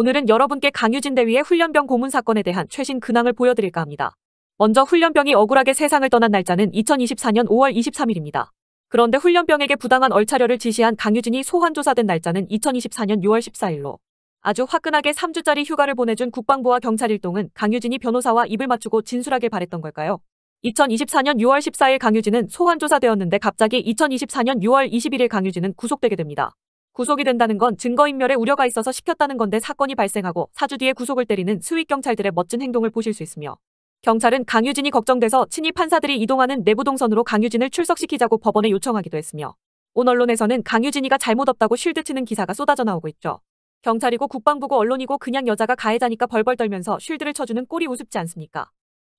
오늘은 여러분께 강유진 대위의 훈련병 고문 사건에 대한 최신 근황을 보여드릴까 합니다. 먼저 훈련병이 억울하게 세상을 떠난 날짜는 2024년 5월 23일입니다. 그런데 훈련병에게 부당한 얼차려를 지시한 강유진이 소환조사된 날짜는 2024년 6월 14일로 아주 화끈하게 3주짜리 휴가를 보내준 국방부와 경찰 일동은 강유진이 변호사와 입을 맞추고 진술하길 바랬던 걸까요? 2024년 6월 14일 강유진은 소환조사되었는데 갑자기 2024년 6월 21일 강유진은 구속되게 됩니다. 구속이 된다는 건증거인멸에 우려가 있어서 시켰다는 건데 사건이 발생하고 4주 뒤에 구속을 때리는 수익경찰들의 멋진 행동을 보실 수 있으며 경찰은 강유진이 걱정돼서 친위 판사들이 이동하는 내부 동선으로 강유진을 출석시키자고 법원에 요청하기도 했으며 온 언론에서는 강유진이가 잘못 없다고 쉴드치는 기사가 쏟아져 나오고 있죠. 경찰이고 국방부고 언론이고 그냥 여자가 가해자니까 벌벌 떨면서 쉴드를 쳐주는 꼴이 우습지 않습니까?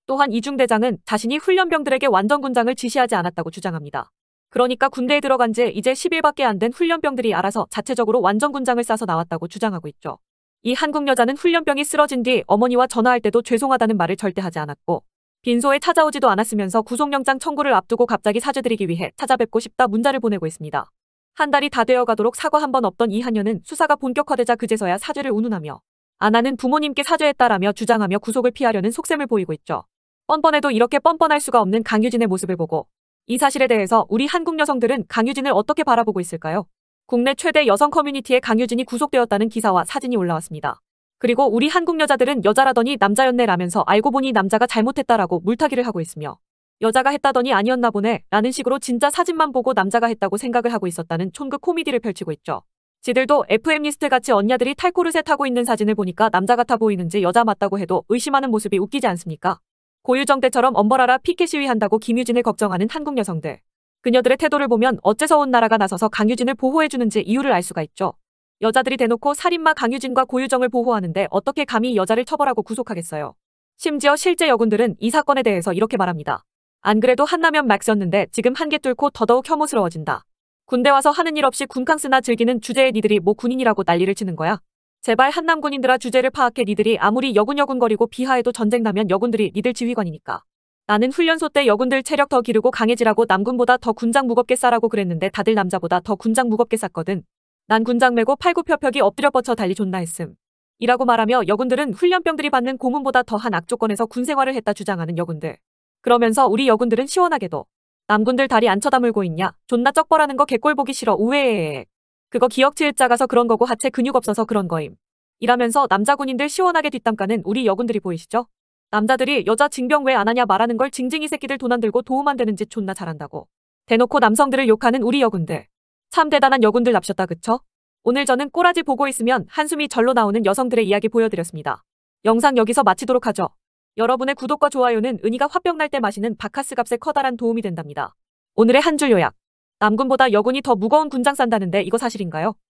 또한 이중대장은 자신이 훈련병들에게 완전 군장을 지시하지 않았다고 주장합니다. 그러니까 군대에 들어간 지 이제 10일밖에 안 된 훈련병들이 알아서 자체적으로 완전군장을 싸서 나왔다고 주장하고 있죠. 이 한국 여자는 훈련병이 쓰러진 뒤 어머니와 전화할 때도 죄송하다는 말을 절대 하지 않았고 빈소에 찾아오지도 않았으면서 구속영장 청구를 앞두고 갑자기 사죄드리기 위해 찾아뵙고 싶다 문자를 보내고 있습니다. 한 달이 다 되어가도록 사과 한 번 없던 이한녀는 수사가 본격화되자 그제서야 사죄를 운운하며 아나는 부모님께 사죄했다라며 주장하며 구속을 피하려는 속셈을 보이고 있죠. 뻔뻔해도 이렇게 뻔뻔할 수가 없는 강유진의 모습을 보고 이 사실에 대해서 우리 한국 여성들은 강유진을 어떻게 바라보고 있을까요? 국내 최대 여성 커뮤니티에 강유진이 구속되었다는 기사와 사진이 올라왔습니다. 그리고 우리 한국 여자들은 여자라더니 남자였네라면서 알고 보니 남자가 잘못했다라고 물타기를 하고 있으며 여자가 했다더니 아니었나 보네 라는 식으로 진짜 사진만 보고 남자가 했다고 생각을 하고 있었다는 총극 코미디를 펼치고 있죠. 지들도 FM리스트 같이 언니들이 탈코르셋 하고 있는 사진을 보니까 남자 같아 보이는지 여자 맞다고 해도 의심하는 모습이 웃기지 않습니까? 고유정 때처럼 엄벌하라 피켓 시위한다고 김유진을 걱정하는 한국 여성들. 그녀들의 태도를 보면 어째서 온 나라가 나서서 강유진을 보호해주는지 이유를 알 수가 있죠. 여자들이 대놓고 살인마 강유진과 고유정을 보호하는데 어떻게 감히 여자를 처벌하고 구속하겠어요. 심지어 실제 여군들은 이 사건에 대해서 이렇게 말합니다. 안 그래도 한나면막 썼는데 지금 한 개 뚫고 더더욱 혐오스러워진다. 군대 와서 하는 일 없이 군캉스나 즐기는 주제의 니들이 뭐 군인이라고 난리를 치는 거야. 제발 한남군인들아 주제를 파악해 니들이 아무리 여군여군거리고 비하해도 전쟁 나면 여군들이 니들 지휘관이니까. 나는 훈련소 때 여군들 체력 더 기르고 강해지라고 남군보다 더 군장 무겁게 싸라고 그랬는데 다들 남자보다 더 군장 무겁게 쌌거든. 난 군장 메고 팔굽혀펴기 엎드려 뻗쳐 달리 존나 했음. 이라고 말하며 여군들은 훈련병들이 받는 고문보다 더한 악조건에서 군생활을 했다 주장하는 여군들. 그러면서 우리 여군들은 시원하게도 남군들 다리 안 쳐다물고 있냐 존나 쩍벌하는 거 개꼴 보기 싫어 우에에에 그거 기억치일 작아서 그런 거고 하체 근육 없어서 그런 거임. 이라면서 남자 군인들 시원하게 뒷담가는 우리 여군들이 보이시죠? 남자들이 여자 징병 왜 안 하냐 말하는 걸 징징이 새끼들 돈 안 들고 도움 안 되는 짓 존나 잘한다고. 대놓고 남성들을 욕하는 우리 여군들. 참 대단한 여군들 납셨다 그쵸? 오늘 저는 꼬라지 보고 있으면 한숨이 절로 나오는 여성들의 이야기 보여드렸습니다. 영상 여기서 마치도록 하죠. 여러분의 구독과 좋아요는 은희가 화병 날 때 마시는 바카스 값에 커다란 도움이 된답니다. 오늘의 한 줄 요약. 남군보다 여군이 더 무거운 군장 싼다는데 이거 사실인가요?